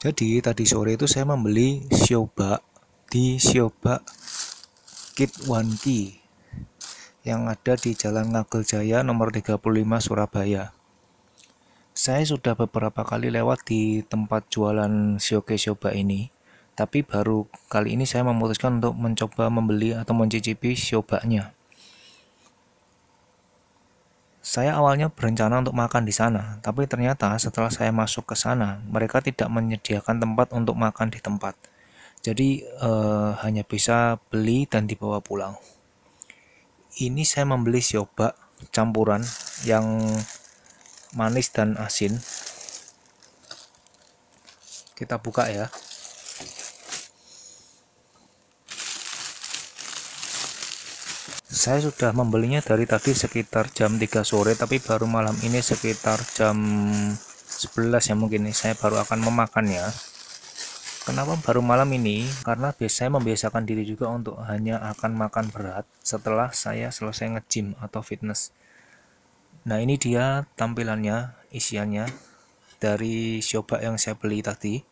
Jadi tadi sore itu saya membeli Sioba di Sioba Kit Key yang ada di Jalan Ngagel Jaya nomor 35 Surabaya. Saya sudah beberapa kali lewat di tempat jualan Shoke Sioba ini, tapi baru kali ini saya memutuskan untuk mencoba membeli atau mencicipi Shioba-nya. Saya awalnya berencana untuk makan di sana, tapi ternyata setelah saya masuk ke sana, mereka tidak menyediakan tempat untuk makan di tempat. Jadi eh, hanya bisa beli dan dibawa pulang. Ini saya membeli siobak campuran yang manis dan asin. Kita buka ya. saya sudah membelinya dari tadi sekitar jam 3 sore tapi baru malam ini sekitar jam 11 ya mungkin ini saya baru akan memakannya kenapa baru malam ini karena biasanya membiasakan diri juga untuk hanya akan makan berat setelah saya selesai nge-gym atau fitness nah ini dia tampilannya isiannya dari coba yang saya beli tadi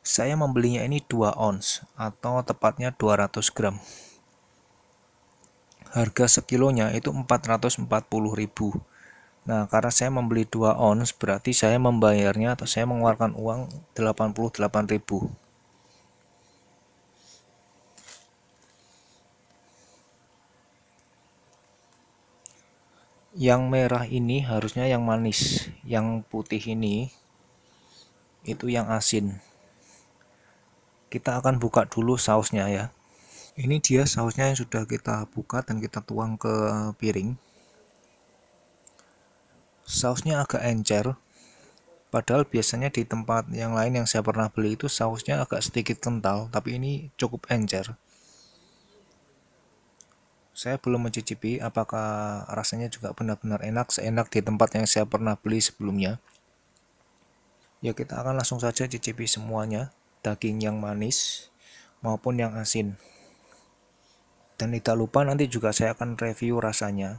saya membelinya ini 2 ons atau tepatnya 200 gram harga sekilonya itu 440.000 nah karena saya membeli 2 ons berarti saya membayarnya atau saya mengeluarkan uang 88.000 yang merah ini harusnya yang manis yang putih ini itu yang asin kita akan buka dulu sausnya ya ini dia sausnya yang sudah kita buka dan kita tuang ke piring sausnya agak encer padahal biasanya di tempat yang lain yang saya pernah beli itu sausnya agak sedikit kental tapi ini cukup encer saya belum mencicipi apakah rasanya juga benar-benar enak seenak di tempat yang saya pernah beli sebelumnya ya kita akan langsung saja cicipi semuanya daging yang manis maupun yang asin dan tidak lupa nanti juga saya akan review rasanya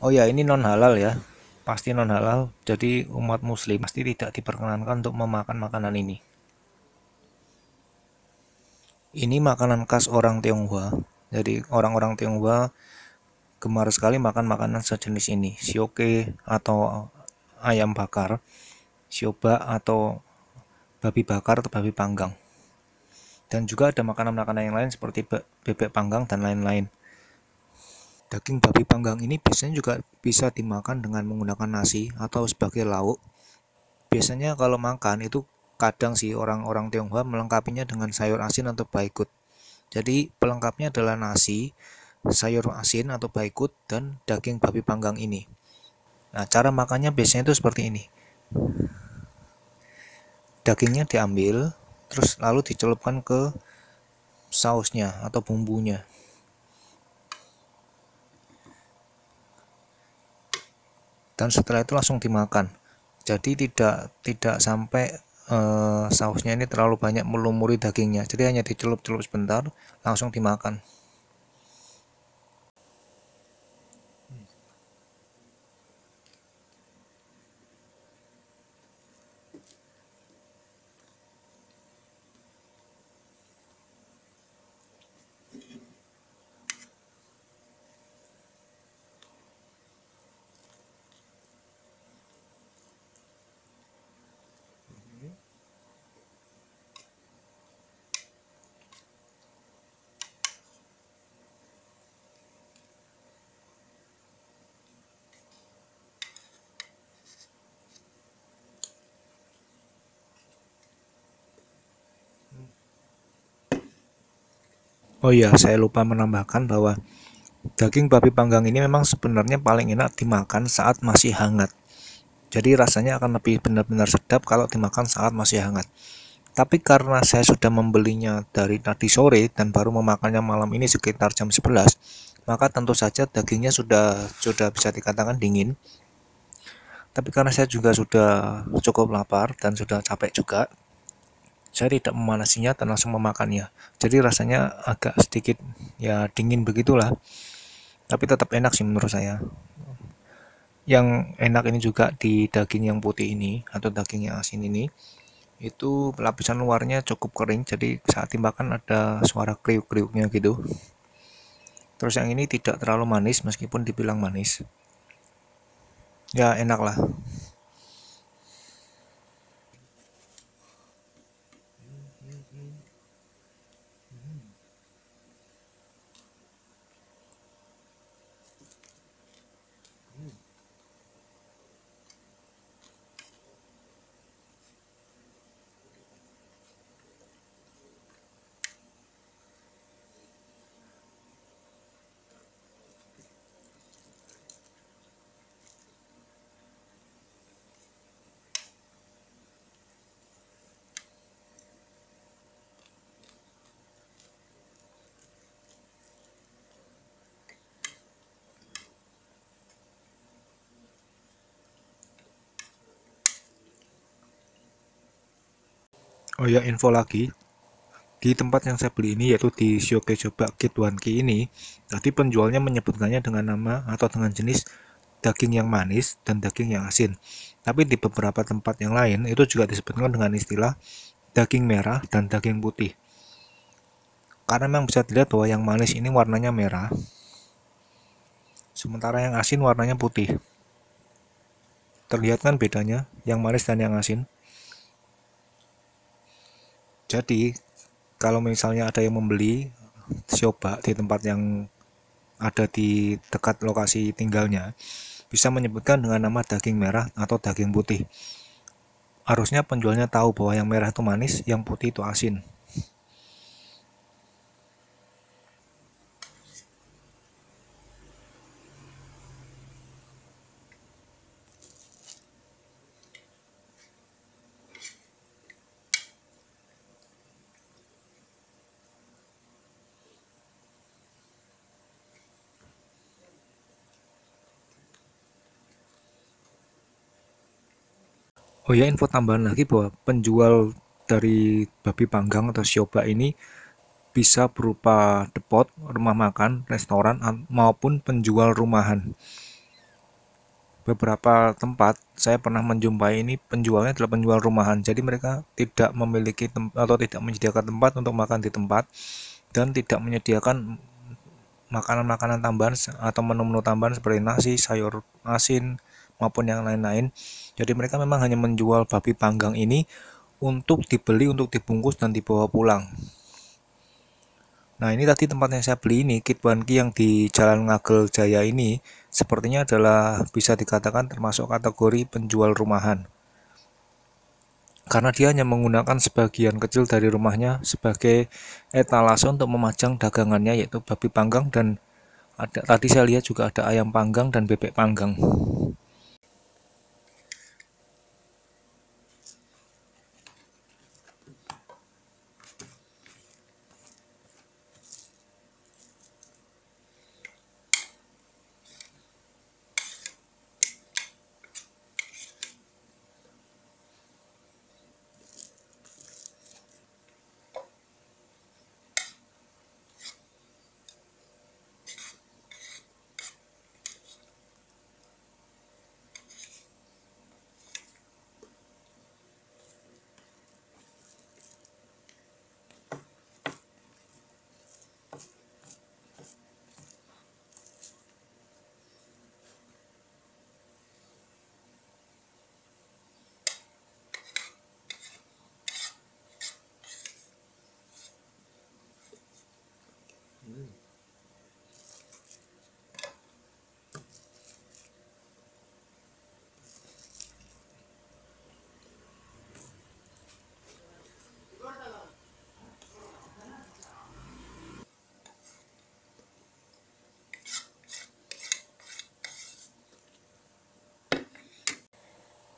oh ya ini non halal ya pasti non halal jadi umat muslim pasti tidak diperkenankan untuk memakan makanan ini ini makanan khas orang Tionghoa jadi orang-orang Tionghoa gemar sekali makan makanan sejenis ini sioke atau ayam bakar sioba atau babi bakar atau babi panggang dan juga ada makanan-makanan yang lain seperti bebek panggang dan lain-lain. Daging babi panggang ini biasanya juga bisa dimakan dengan menggunakan nasi atau sebagai lauk. Biasanya kalau makan itu kadang sih orang-orang Tionghoa melengkapinya dengan sayur asin atau baikut. Jadi pelengkapnya adalah nasi, sayur asin atau baikut, dan daging babi panggang ini. Nah, cara makannya biasanya itu seperti ini. Dagingnya diambil, terus lalu dicelupkan ke sausnya atau bumbunya dan setelah itu langsung dimakan jadi tidak tidak sampai e, sausnya ini terlalu banyak melumuri dagingnya jadi hanya dicelup-celup sebentar langsung dimakan Oh iya, saya lupa menambahkan bahwa daging babi panggang ini memang sebenarnya paling enak dimakan saat masih hangat. Jadi rasanya akan lebih benar-benar sedap kalau dimakan saat masih hangat. Tapi karena saya sudah membelinya dari tadi sore dan baru memakannya malam ini sekitar jam 11, maka tentu saja dagingnya sudah sudah bisa dikatakan dingin. Tapi karena saya juga sudah cukup lapar dan sudah capek juga, saya tidak memanasinya dan langsung memakannya jadi rasanya agak sedikit ya dingin begitulah tapi tetap enak sih menurut saya yang enak ini juga di daging yang putih ini atau daging yang asin ini itu lapisan luarnya cukup kering jadi saat dimakan ada suara kriuk-kriuknya gitu terus yang ini tidak terlalu manis meskipun dibilang manis ya enak lah Oh ya info lagi di tempat yang saya beli ini yaitu di Shoke Coba Kit Key ini tadi penjualnya menyebutkannya dengan nama atau dengan jenis daging yang manis dan daging yang asin tapi di beberapa tempat yang lain itu juga disebutkan dengan istilah daging merah dan daging putih karena memang bisa dilihat bahwa yang manis ini warnanya merah sementara yang asin warnanya putih terlihat kan bedanya yang manis dan yang asin jadi kalau misalnya ada yang membeli coba di tempat yang ada di dekat lokasi tinggalnya bisa menyebutkan dengan nama daging merah atau daging putih harusnya penjualnya tahu bahwa yang merah itu manis yang putih itu asin Oh ya info tambahan lagi bahwa penjual dari babi panggang atau sioba ini bisa berupa depot, rumah makan, restoran, maupun penjual rumahan. Beberapa tempat saya pernah menjumpai ini penjualnya adalah penjual rumahan, jadi mereka tidak memiliki atau tidak menyediakan tempat untuk makan di tempat dan tidak menyediakan makanan-makanan tambahan atau menu-menu tambahan seperti nasi, sayur asin, maupun yang lain-lain jadi mereka memang hanya menjual babi panggang ini untuk dibeli, untuk dibungkus dan dibawa pulang. Nah ini tadi tempat yang saya beli ini, Kit Banki yang di Jalan Ngagel Jaya ini, sepertinya adalah bisa dikatakan termasuk kategori penjual rumahan. Karena dia hanya menggunakan sebagian kecil dari rumahnya sebagai etalase untuk memajang dagangannya yaitu babi panggang dan ada, tadi saya lihat juga ada ayam panggang dan bebek panggang.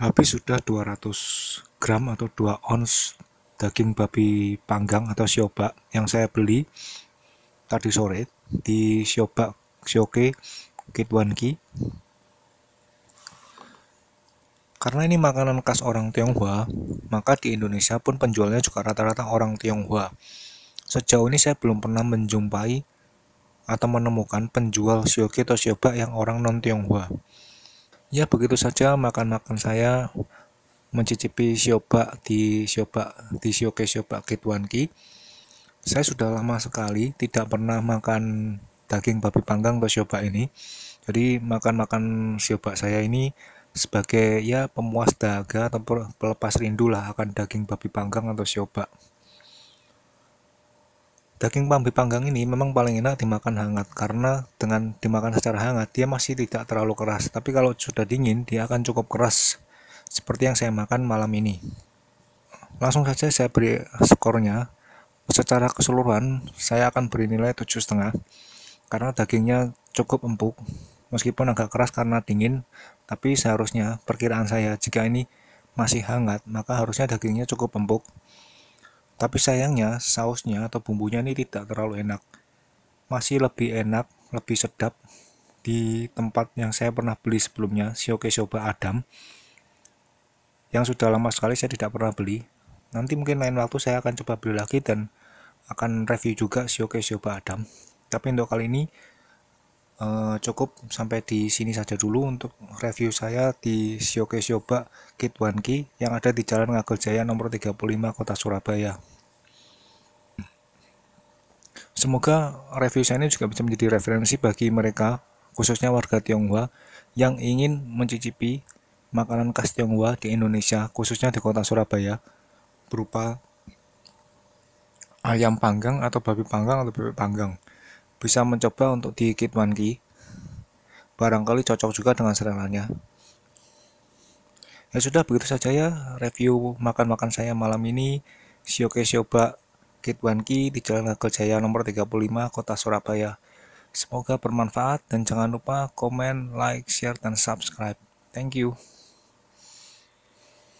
habis sudah 200 gram atau 2 ons daging babi panggang atau siobak yang saya beli tadi sore di siobak sioke Kitwanki karena ini makanan khas orang Tionghoa, maka di Indonesia pun penjualnya juga rata-rata orang Tionghoa. Sejauh ini saya belum pernah menjumpai atau menemukan penjual sioke atau siobak yang orang non Tionghoa. Ya begitu saja makan-makan saya mencicipi sioba di sioba di sioke sioba Kitwanki. Saya sudah lama sekali tidak pernah makan daging babi panggang atau sioba ini. Jadi makan-makan sioba saya ini sebagai ya pemuas dahaga atau pelepas rindu lah akan daging babi panggang atau sioba. Daging pambi panggang ini memang paling enak dimakan hangat karena dengan dimakan secara hangat dia masih tidak terlalu keras. Tapi kalau sudah dingin dia akan cukup keras seperti yang saya makan malam ini. Langsung saja saya beri skornya. Secara keseluruhan saya akan beri nilai 7,5 karena dagingnya cukup empuk meskipun agak keras karena dingin tapi seharusnya perkiraan saya jika ini masih hangat maka harusnya dagingnya cukup empuk tapi sayangnya sausnya atau bumbunya ini tidak terlalu enak. Masih lebih enak, lebih sedap di tempat yang saya pernah beli sebelumnya, Sioke Soba Adam. Yang sudah lama sekali saya tidak pernah beli. Nanti mungkin lain waktu saya akan coba beli lagi dan akan review juga Sioke Soba Adam. Tapi untuk kali ini Eh, cukup sampai di sini saja dulu untuk review saya di Shioke Shoba Kit Key yang ada di Jalan Ngagel Jaya nomor 35 Kota Surabaya. Semoga review saya ini juga bisa menjadi referensi bagi mereka khususnya warga Tionghoa yang ingin mencicipi makanan khas Tionghoa di Indonesia khususnya di Kota Surabaya berupa ayam panggang atau babi panggang atau bebek panggang bisa mencoba untuk di Monkey. Barangkali cocok juga dengan serangannya Ya sudah begitu saja ya review makan-makan saya malam ini. Sioke Sioba Kitwanki di Jalan Agel Jaya nomor 35 Kota Surabaya. Semoga bermanfaat dan jangan lupa komen, like, share, dan subscribe. Thank you.